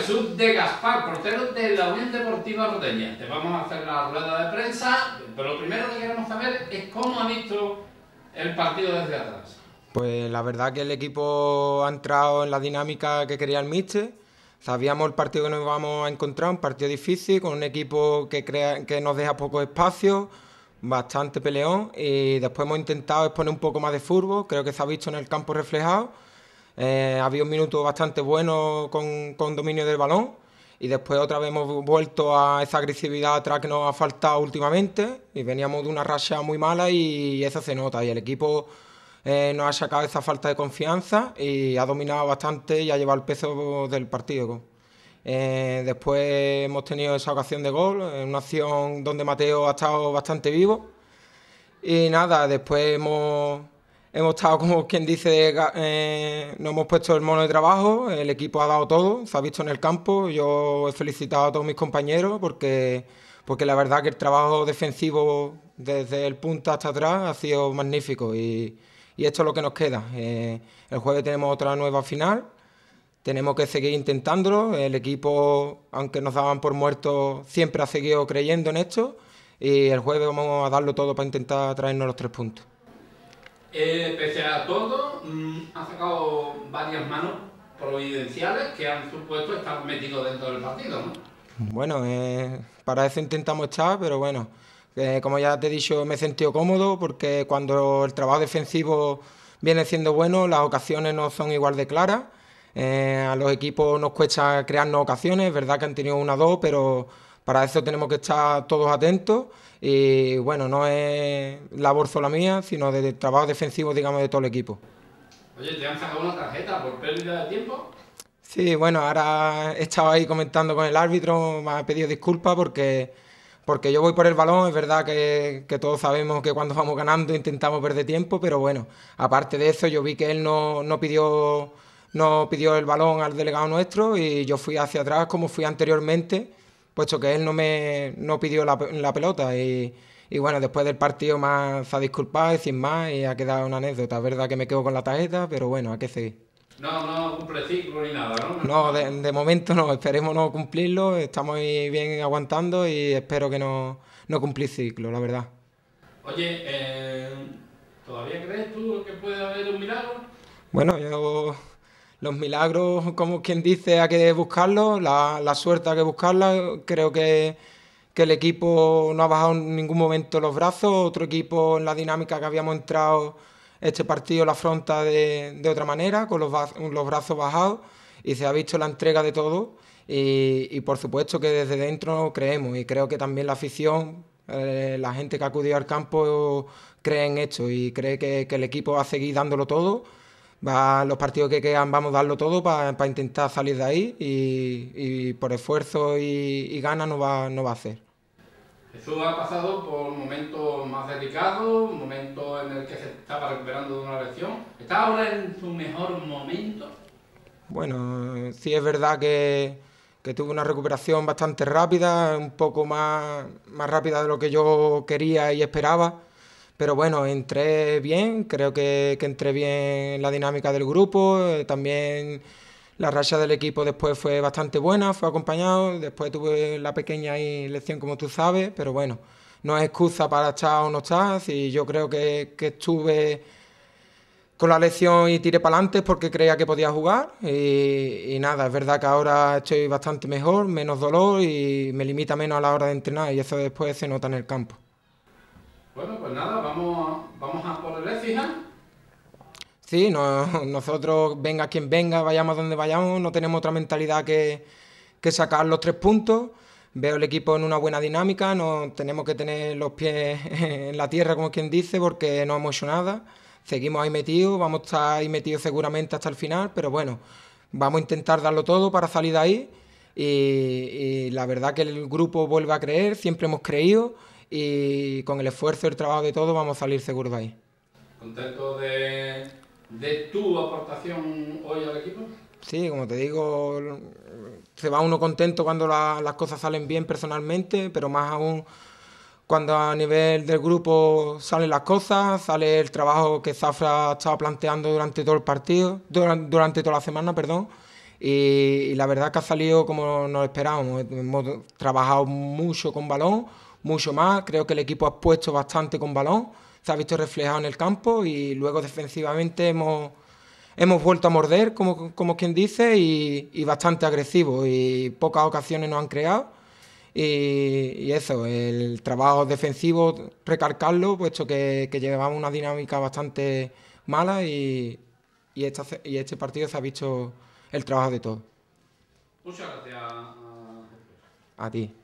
Jesús de Gaspar, portero de la Unión Deportiva Rodeña. vamos a hacer la rueda de prensa, pero lo primero que queremos saber es cómo ha visto el partido desde atrás. Pues la verdad que el equipo ha entrado en la dinámica que quería el míster. Sabíamos el partido que nos íbamos a encontrar, un partido difícil, con un equipo que, crea, que nos deja poco espacio, bastante peleón. Y después hemos intentado exponer un poco más de fútbol, creo que se ha visto en el campo reflejado eh, había un minuto bastante bueno con, dominio del balón y después otra vez hemos vuelto a esa agresividad atrás que nos ha faltado últimamente y veníamos de una racha muy mala y eso se nota y el equipo eh, nos ha sacado esa falta de confianza y ha dominado bastante y ha llevado el peso del partido. Eh, después hemos tenido esa ocasión de gol, eh, una acción donde Mateo ha estado bastante vivo. Y nada, después hemos Hemos estado, como quien dice, no eh, nos hemos puesto el mono de trabajo, el equipo ha dado todo, se ha visto en el campo. Yo he felicitado a todos mis compañeros porque, porque la verdad que el trabajo defensivo desde el punto hasta atrás ha sido magnífico y, esto es lo que nos queda. Eh, el jueves tenemos otra nueva final, tenemos que seguir intentándolo. El equipo, aunque nos daban por muertos, siempre ha seguido creyendo en esto y el jueves vamos a darlo todo para intentar traernos los tres puntos. Eh, pese a todo, mm, han ha sacado varias manos providenciales que han supuesto estar metidos dentro del partido, ¿no? Bueno, eh, para eso intentamos estar, pero bueno, eh, como ya te he dicho, me he sentido cómodo porque cuando el trabajo defensivo viene siendo bueno, las ocasiones no son igual de claras. Eh, a los equipos nos cuesta crearnos ocasiones, es verdad que han tenido una o dos, pero para eso tenemos que estar todos atentos y bueno, no es labor sola mía, sino de, trabajo defensivo, digamos, de todo el equipo. Oye, ¿te han sacado una tarjeta por pérdida de tiempo? Sí, bueno, ahora he estado ahí comentando con el árbitro, me ha pedido disculpas porque, porque yo voy por el balón, es verdad que, todos sabemos que cuando vamos ganando intentamos perder tiempo, pero bueno, aparte de eso yo vi que él no, no pidió no pidió el balón al delegado nuestro y yo fui hacia atrás como fui anteriormente puesto que él no me pidió la, pelota y, bueno, después del partido más ha disculpado y sin más y ha quedado una anécdota. Es verdad que me quedo con la tarjeta, pero bueno, hay que seguir. No, no cumple ciclo ni nada, ¿no? No, de, momento no, esperemos no cumplirlo, estamos bien aguantando y espero que no, no cumplir ciclo, la verdad. Oye, eh, ¿todavía crees tú que puede haber un milagro? Bueno, yo los milagros, como quien dice, hay que buscarlos, la, suerte hay que buscarla. Creo que, el equipo no ha bajado en ningún momento los brazos. Otro equipo en la dinámica que habíamos entrado este partido la afronta de, otra manera, con los, brazos bajados, y se ha visto la entrega de todo. Y, por supuesto que desde dentro creemos, y creo que también la afición, eh, la gente que ha acudido al campo, cree en esto y cree que, que el equipo va a seguir dándolo todo va, los partidos que quedan vamos a darlo todo para intentar salir de ahí y, por esfuerzo y, y ganas no va, no va a hacer. Jesús ha pasado por momentos más delicados, momentos en el que se estaba recuperando de una lesión. ¿Está ahora en su mejor momento? Bueno, sí es verdad que, que tuve una recuperación bastante rápida, un poco más, más rápida de lo que yo quería y esperaba pero bueno, entré bien, creo que, entré bien en la dinámica del grupo, eh, también la racha del equipo después fue bastante buena, fue acompañado, después tuve la pequeña lección como tú sabes, pero bueno, no es excusa para estar o no estar, y yo creo que, estuve con la lección y tiré para adelante porque creía que podía jugar y, nada, es verdad que ahora estoy bastante mejor, menos dolor y me limita menos a la hora de entrenar y eso después se nota en el campo. Bueno, pues nada, vamos, vamos a ponerle fija. Sí, no, nosotros, venga quien venga, vayamos donde vayamos, no tenemos otra mentalidad que, sacar los tres puntos veo el equipo en una buena dinámica, no tenemos que tener los pies en la tierra, como quien dice, porque no hemos hecho nada. Seguimos ahí metidos, vamos a estar ahí metidos seguramente hasta el final, pero bueno, vamos a intentar darlo todo para salir de ahí. Y, y la verdad que el grupo vuelve a creer, siempre hemos creído y con el esfuerzo, y el trabajo de todos vamos a salir seguros de ahí. ¿Contento de, de tu aportación hoy al equipo? Sí, como te digo, se va uno contento cuando las cosas salen bien personalmente, pero más aún cuando a nivel del grupo salen las cosas, sale el trabajo que Zafra estaba planteando durante todo el partido, durante, toda la semana, perdón. Y, y, la verdad que ha salido como nos esperábamos. Hemos trabajado mucho con balón, mucho más. Creo que el equipo ha puesto bastante con balón, se ha visto reflejado en el campo y luego defensivamente hemos, hemos vuelto a morder, como, quien dice, y, bastante agresivo y pocas ocasiones nos han creado. Y, eso, el trabajo defensivo, recargarlo, puesto que, llevamos una dinámica bastante mala y, y, y, este partido se ha visto el trabajo de todo Muchas gracias. A ti.